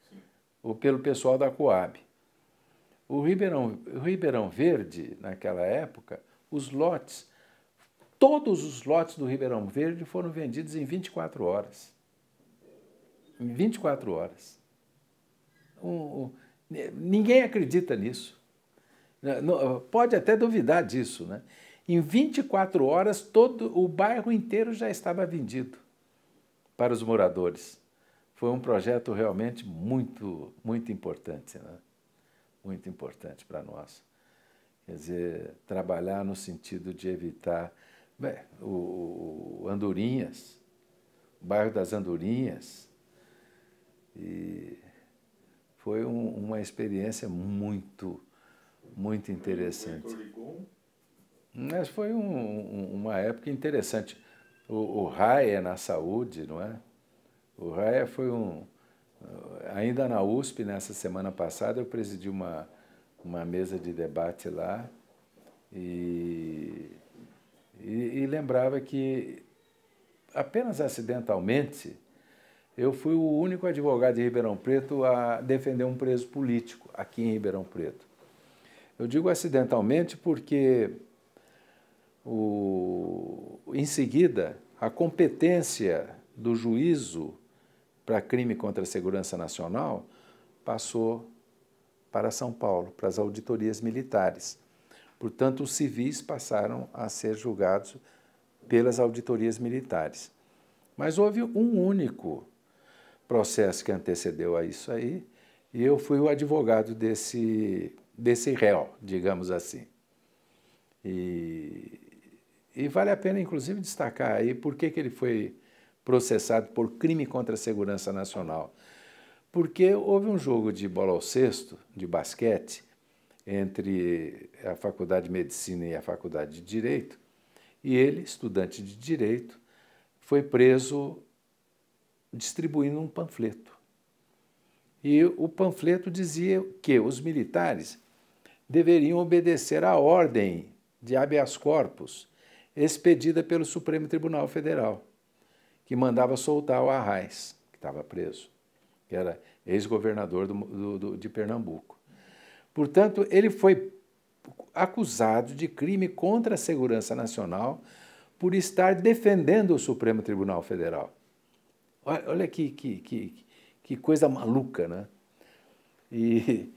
Sim. ou pelo pessoal da Coab. O Ribeirão, o Ribeirão Verde, naquela época, os lotes Todos os lotes do Ribeirão Verde foram vendidos em 24 horas. Em 24 horas. Um, um, ninguém acredita nisso. Né, pode até duvidar disso, né? Em 24 horas, todo o bairro inteiro já estava vendido para os moradores. Foi um projeto realmente muito, muito importante, né? muito importante para nós. Quer dizer, trabalhar no sentido de evitar Bem, o, Andorinhas, o bairro das Andorinhas, e foi um, uma experiência muito, muito interessante. Mas foi um, uma época interessante. O, o Raia na saúde, não é? O Raia foi um. Ainda na USP, nessa semana passada, eu presidi uma, uma mesa de debate lá e e, e lembrava que apenas acidentalmente eu fui o único advogado de Ribeirão Preto a defender um preso político aqui em Ribeirão Preto. Eu digo acidentalmente porque, o, em seguida, a competência do juízo para crime contra a segurança nacional passou para São Paulo, para as auditorias militares. Portanto, os civis passaram a ser julgados pelas auditorias militares. Mas houve um único processo que antecedeu a isso aí, e eu fui o advogado desse, desse réu, digamos assim. E, e vale a pena, inclusive, destacar aí por que, que ele foi processado por crime contra a segurança nacional. Porque houve um jogo de bola ao cesto, de basquete, entre a Faculdade de Medicina e a Faculdade de Direito, e ele, estudante de Direito, foi preso distribuindo um panfleto. E o panfleto dizia que os militares deveriam obedecer à ordem de habeas corpus expedida pelo Supremo Tribunal Federal, que mandava soltar o Arraes, que estava preso, que era ex-governador de Pernambuco. Portanto, ele foi acusado de crime contra a segurança nacional por estar defendendo o Supremo Tribunal Federal. Olha, olha que, que, que, que, coisa maluca, né? E,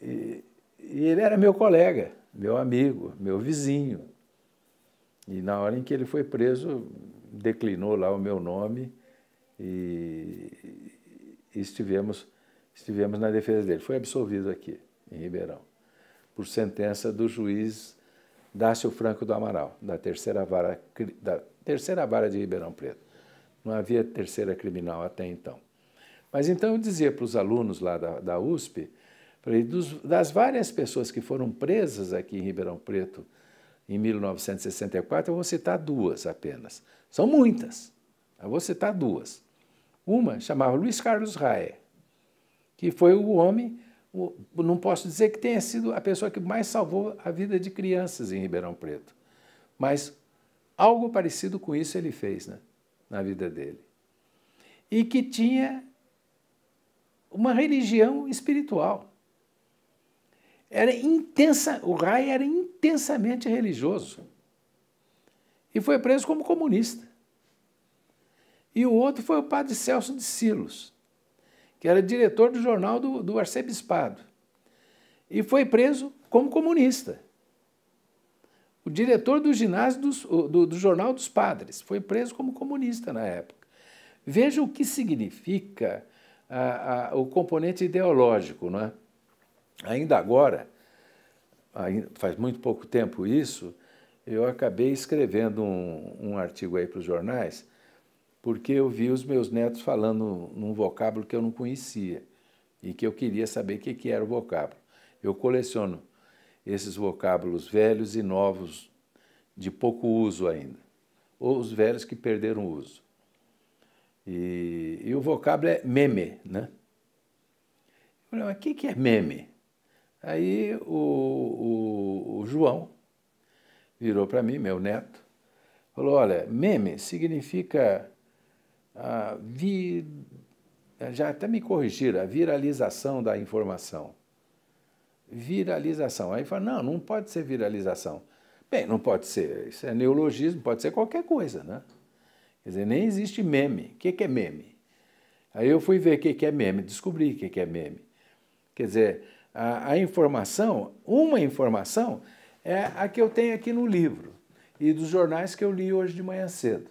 e, e ele era meu colega, meu amigo, meu vizinho. E na hora em que ele foi preso, declinou lá o meu nome e, e estivemos, estivemos na defesa dele. Foi absolvido aqui em Ribeirão, por sentença do juiz Dácio Franco do Amaral, da terceira vara, da terceira vara de Ribeirão Preto. Não havia terceira criminal até então. Mas então eu dizia para os alunos lá da, da USP, falei, dos, das várias pessoas que foram presas aqui em Ribeirão Preto em 1964, eu vou citar duas apenas. São muitas, eu vou citar duas. Uma chamava Luiz Carlos Raé, que foi o homem não posso dizer que tenha sido a pessoa que mais salvou a vida de crianças em Ribeirão Preto, mas algo parecido com isso ele fez né, na vida dele. E que tinha uma religião espiritual. Era intensa, o Rai era intensamente religioso. E foi preso como comunista. E o outro foi o padre Celso de Silos, que era diretor do jornal do, do arcebispado. E foi preso como comunista. O diretor do ginásio dos, do, do jornal dos padres foi preso como comunista na época. Veja o que significa a, a, o componente ideológico, não é? Ainda agora, ainda faz muito pouco tempo isso, eu acabei escrevendo um, um artigo aí para os jornais porque eu vi os meus netos falando num vocábulo que eu não conhecia e que eu queria saber o que, que era o vocábulo. Eu coleciono esses vocábulos velhos e novos, de pouco uso ainda, ou os velhos que perderam o uso. E, e o vocábulo é meme, né? Eu falei, mas o que, que é meme? Aí o, o, o João virou para mim, meu neto, falou: olha, meme significa a vi, eh, já até me corrigiram, a viralização da informação. Viralização. Aí fala, não, não pode ser viralização. Bem, não pode ser, isso é neologismo, pode ser qualquer coisa, né? Quer dizer, nem existe meme. O que é meme? Aí eu fui ver o que é meme, descobri o que é meme. Quer dizer, a, a informação, uma informação, é a que eu tenho aqui no livro e dos jornais que eu li hoje de manhã cedo.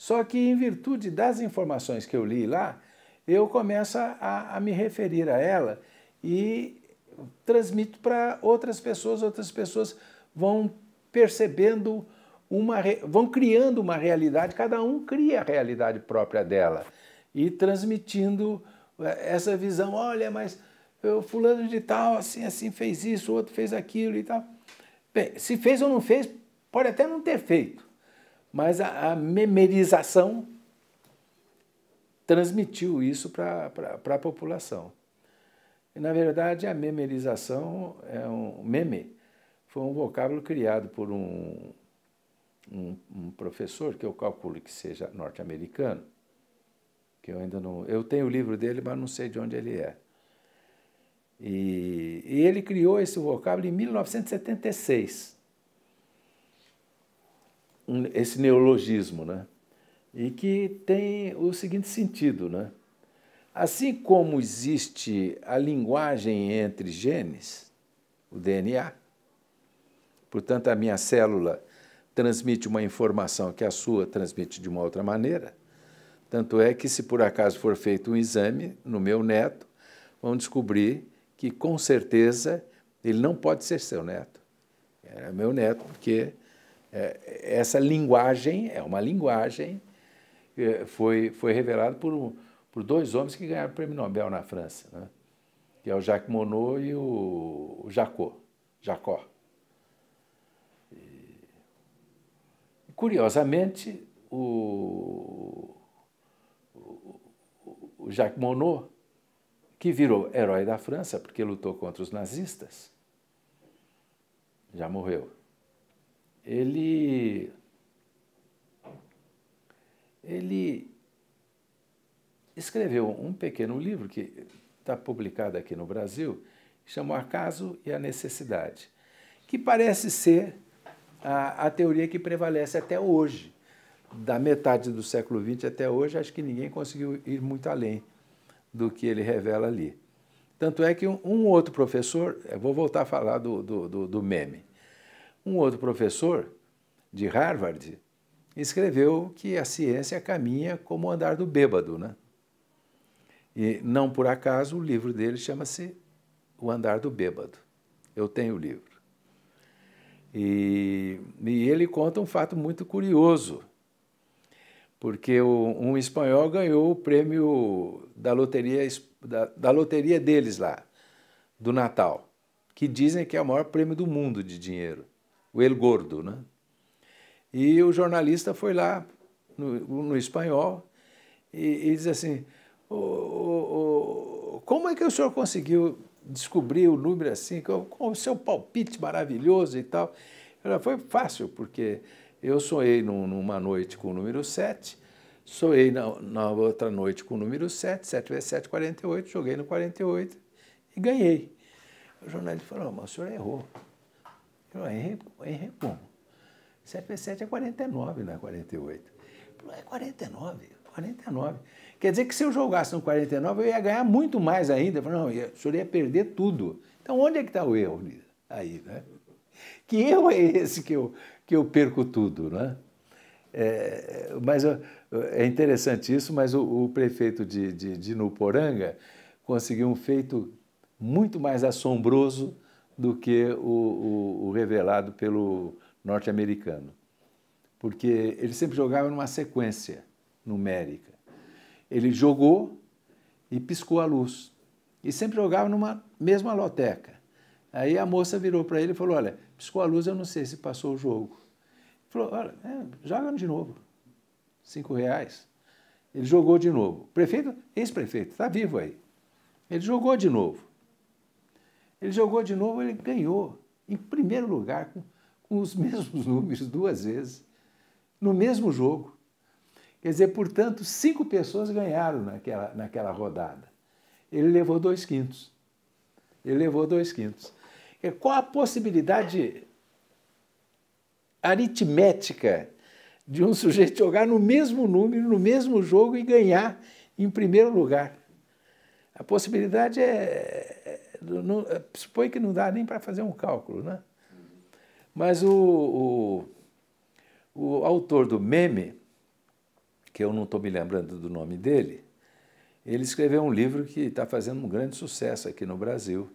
Só que, em virtude das informações que eu li lá, eu começo a, a me referir a ela e transmito para outras pessoas, outras pessoas vão percebendo uma vão criando uma realidade, cada um cria a realidade própria dela e transmitindo eh, essa visão, olha, mas o eh, fulano de tal, assim, assim, fez isso, o outro fez aquilo e tal. Bem, se fez ou não fez, pode até não ter feito, mas a, a memerização transmitiu isso para a população. E, na verdade, a memerização é um meme. Foi um vocábulo criado por um, um, um professor, que eu calculo que seja norte-americano, que eu ainda não. Eu tenho o livro dele, mas não sei de onde ele é. E, e ele criou esse vocábulo em 1976 esse neologismo, né? e que tem o seguinte sentido, né? Assim como existe a linguagem entre genes, o DNA, portanto a minha célula transmite uma informação que a sua transmite de uma outra maneira, tanto é que se por acaso for feito um exame no meu neto, vão descobrir que com certeza ele não pode ser seu neto. É meu neto porque é, essa linguagem é uma linguagem é, foi foi revelada por por dois homens que ganharam o prêmio Nobel na França, né? que é o Jacques Monod e o, o Jacot, Jacó. Curiosamente, o, o, o Jacques Monod, que virou herói da França porque lutou contra os nazistas, já morreu ele ele escreveu um pequeno livro que está publicado aqui no Brasil, chamou Acaso e a Necessidade, que parece ser a, a teoria que prevalece até hoje. Da metade do século XX até hoje, acho que ninguém conseguiu ir muito além do que ele revela ali. Tanto é que um, um outro professor, eh, vou voltar a falar do, do, do, do meme, um outro professor de Harvard escreveu que a ciência caminha como o andar do bêbado, né? E não por acaso o livro dele chama-se O Andar do Bêbado. Eu tenho o livro. E, e ele conta um fato muito curioso, porque o, um espanhol ganhou o prêmio da loteria, da, da loteria deles lá, do Natal, que dizem que é o maior prêmio do mundo de dinheiro o El Gordo, né? E o jornalista foi lá no, no espanhol e, e diz assim: o, o, o, como é que o senhor conseguiu descobrir o número assim, com, o seu palpite maravilhoso e tal? Ela foi fácil, porque eu sonhei num, numa noite com o número 7, sonhei na, na outra noite com o número 7, 7 vezes 7, 48, joguei no 48 e ganhei. O jornalista falou: mas o senhor errou. Eu errei, errei como? 7x7 é 49, não é 48. Né, é 49, 49. Quer dizer que se eu jogasse no 49, eu ia ganhar muito mais ainda. não, eu, o senhor ia perder tudo. Então, onde é que está o erro aí, né? Que erro é esse que eu, que eu perco tudo, né? É, mas é interessante isso, mas o, o prefeito de, de, de Nuporanga conseguiu um feito muito mais assombroso do que o, o, o revelado pelo norte-americano. Porque ele sempre jogava numa sequência numérica. Ele jogou e piscou a luz. E sempre jogava numa mesma loteca. Aí a moça virou para ele e falou: Olha, piscou a luz, eu não sei se passou o jogo. Ele falou: Olha, é, joga de novo. Cinco reais. Ele jogou de novo. Prefeito, ex-prefeito, está vivo aí. Ele jogou de novo. Ele jogou de novo, ele ganhou, em primeiro lugar, com, com os mesmos números duas vezes, no mesmo jogo. Quer dizer, portanto, cinco pessoas ganharam naquela, naquela rodada. Ele levou dois quintos. Ele levou dois quintos. Qual a possibilidade aritmética de um sujeito jogar no mesmo número, no mesmo jogo e ganhar em primeiro lugar? A possibilidade é, é não, eh, supõe que não dá nem para fazer um cálculo, né? Mas o, o, o autor do meme, que eu não estou me lembrando do nome dele, ele escreveu um livro que está fazendo um grande sucesso aqui no Brasil,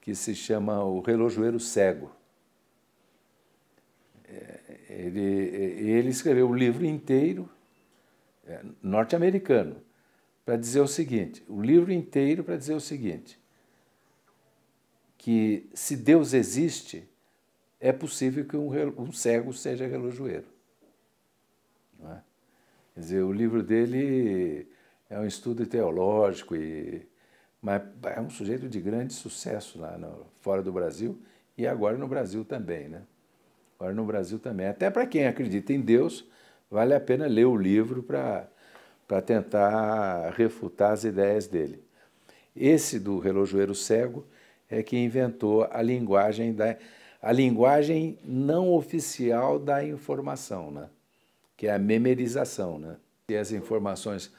que se chama O Relojoeiro Cego. É, ele, ele escreveu o um livro inteiro, é, norte-americano, para dizer o seguinte: o livro inteiro para dizer o seguinte que se Deus existe, é possível que um, um cego seja relojoeiro. Não é? Quer dizer, o livro dele é um estudo teológico, e, mas é um sujeito de grande sucesso lá no, fora do Brasil e agora no Brasil também, né? Agora no Brasil também. Até para quem acredita em Deus, vale a pena ler o livro para tentar refutar as ideias dele. Esse do relojoeiro cego é que inventou a linguagem da a linguagem não oficial da informação, né? Que é a memorização, né? E as informações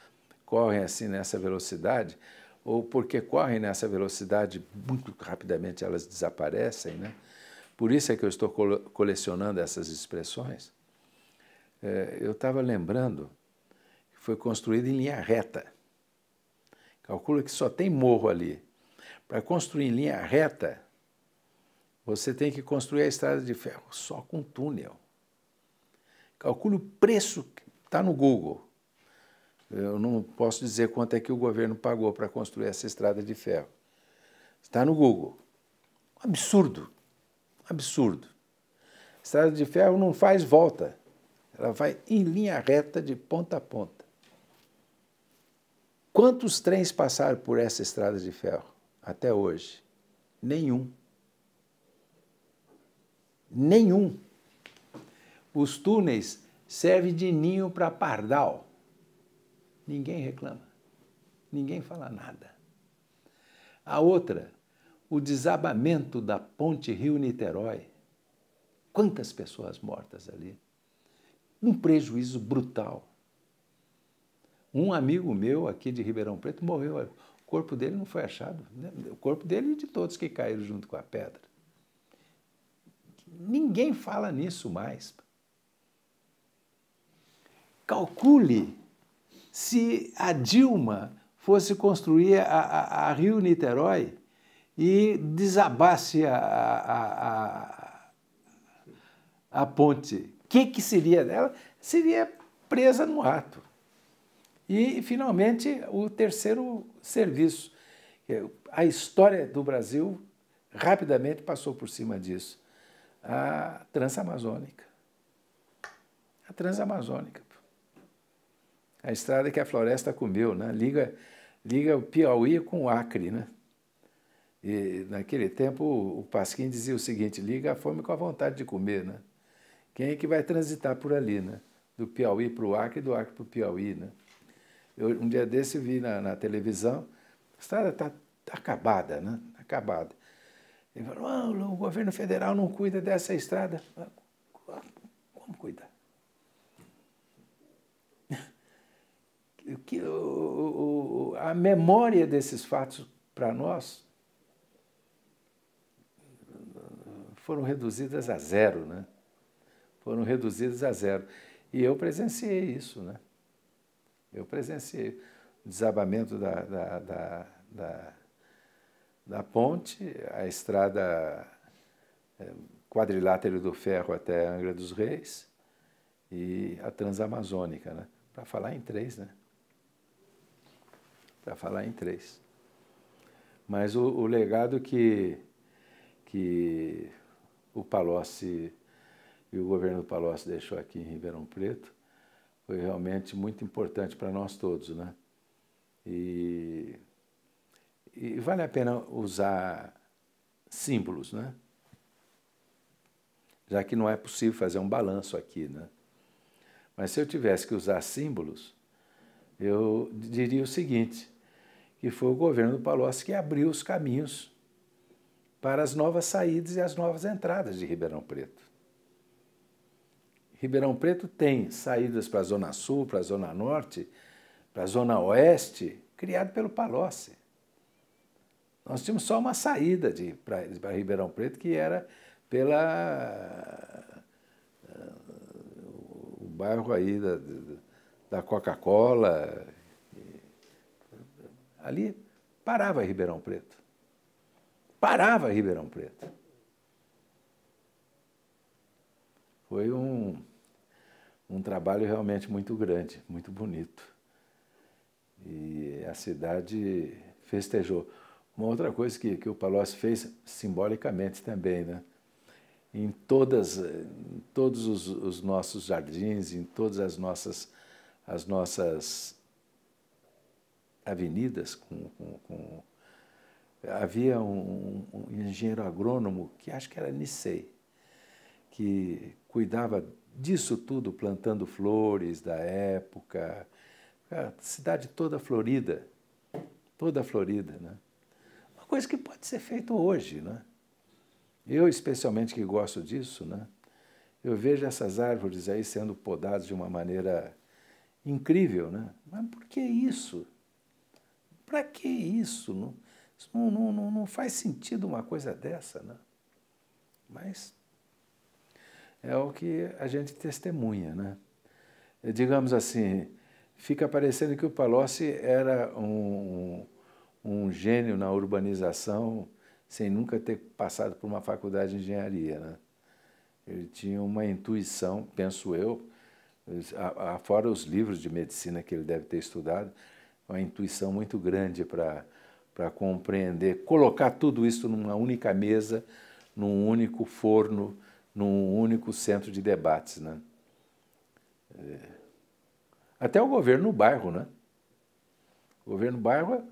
correm assim nessa velocidade, ou porque correm nessa velocidade, muito rapidamente elas desaparecem, né? Por isso é que eu estou colecionando essas expressões. É, eu estava lembrando que foi construído em linha reta. Calculo que só tem morro ali. Para construir em linha reta, você tem que construir a estrada de ferro só com túnel. Calcule o preço, está no Google. Eu não posso dizer quanto é que o governo pagou para construir essa estrada de ferro. Está no Google. Absurdo. Absurdo. Estrada de ferro não faz volta. Ela vai em linha reta de ponta a ponta. Quantos trens passaram por essa estrada de ferro? até hoje? Nenhum. Nenhum. Os túneis servem de ninho para pardal. Ninguém reclama. Ninguém fala nada. A outra, o desabamento da ponte Rio-Niterói. Quantas pessoas mortas ali? Um prejuízo brutal. Um amigo meu aqui de Ribeirão Preto morreu o corpo dele não foi achado. Né? O corpo dele e de todos que caíram junto com a pedra. Ninguém fala nisso mais. Calcule se a Dilma fosse construir a, a, a Rio Niterói e desabasse a, a, a ponte. O que, que seria dela? Seria presa no ato. E, finalmente, o terceiro serviço. É, a história do Brasil rapidamente passou por cima disso. A Transamazônica. A Transamazônica. A estrada que a floresta comeu, né? liga, liga o Piauí com o Acre. Né? E naquele tempo o Pasquim dizia o seguinte: liga a fome com a vontade de comer. Né? Quem é que vai transitar por ali? Né? Do Piauí para o Acre do Acre para o Piauí. Né? Eu, um dia desse eu vi na, na televisão, a estrada está tá acabada, né? Tá acabada. Ele falou, ah, o governo federal não cuida dessa estrada. Ah, como cuidar? Que, o, o, a memória desses fatos para nós foram reduzidas a zero, né? Foram reduzidas a zero. E eu presenciei isso, né? Eu presenciei o desabamento da, da, da, da, da ponte, a estrada é, quadrilátero do ferro até Angra dos Reis e a Transamazônica, né? Para falar em três, né? Para falar em três. Mas o, o legado que, que o Palocci e o governo do Palocci deixou aqui em Ribeirão Preto foi realmente muito importante para nós todos, né? E, e vale a pena usar símbolos, né? Já que não é possível fazer um balanço aqui, né? Mas se eu tivesse que usar símbolos, eu diria o seguinte, que foi o governo do Palocci que abriu os caminhos para as novas saídas e as novas entradas de Ribeirão Preto. Ribeirão Preto tem saídas para a Zona Sul, para a Zona Norte, para a Zona Oeste, criado pelo Palocci. Nós tínhamos só uma saída para Ribeirão Preto, que era pela uh, o bairro aí da, da Coca-Cola. Ali parava Ribeirão Preto. Parava Ribeirão Preto. Foi um, um trabalho realmente muito grande, muito bonito. E a cidade festejou. Uma outra coisa que, que o Palocci fez simbolicamente também, né? Em, todas, em todos os, os nossos jardins, em todas as nossas, as nossas avenidas, com, com, com... havia um, um, engenheiro agrônomo que acho que era Nissei, que cuidava disso tudo, plantando flores da época. A cidade toda florida, toda florida, né? Uma coisa que pode ser feita hoje, né? Eu, especialmente, que gosto disso, né? Eu vejo essas árvores aí sendo podadas de uma maneira incrível, né? Mas por que isso? Para que isso? Não, não, não, não faz sentido uma coisa dessa, né? Mas é o que a gente testemunha, né? É, digamos assim, fica parecendo que o Palocci era um, um gênio na urbanização sem nunca ter passado por uma faculdade de engenharia, né? Ele tinha uma intuição, penso eu, a, fora os livros de medicina que ele deve ter estudado, uma intuição muito grande para compreender, colocar tudo isso numa única mesa, num único forno, num único centro de debates, né? É. Até o governo no bairro, né? O governo bairro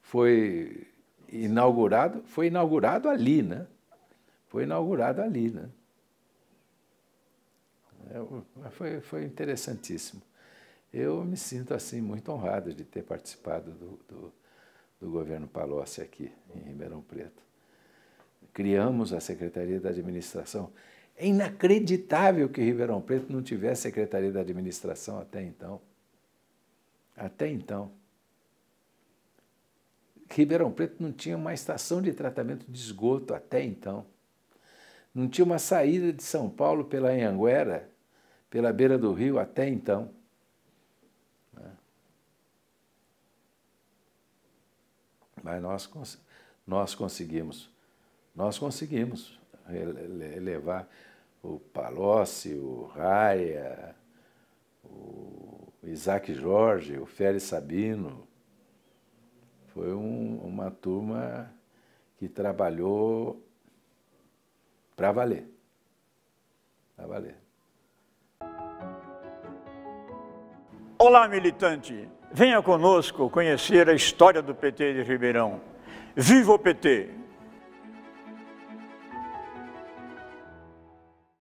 foi inaugurado, foi inaugurado ali, né? Foi inaugurado ali, né? É, foi, foi interessantíssimo. Eu me sinto assim muito honrado de ter participado do, do, do governo Palocci aqui em Ribeirão Preto. Criamos a Secretaria da Administração é inacreditável que Ribeirão Preto não tivesse Secretaria da Administração até então. Até então. Ribeirão Preto não tinha uma estação de tratamento de esgoto até então. Não tinha uma saída de São Paulo pela Anhanguera, pela beira do rio até então. Né? Mas nós, nós conseguimos. Nós conseguimos levar o Palocci, o Raia, o Isaac Jorge, o Félix Sabino. Foi um, uma turma que trabalhou para valer. Para valer. Olá, militante! Venha conosco conhecer a história do PT de Ribeirão. Viva o PT!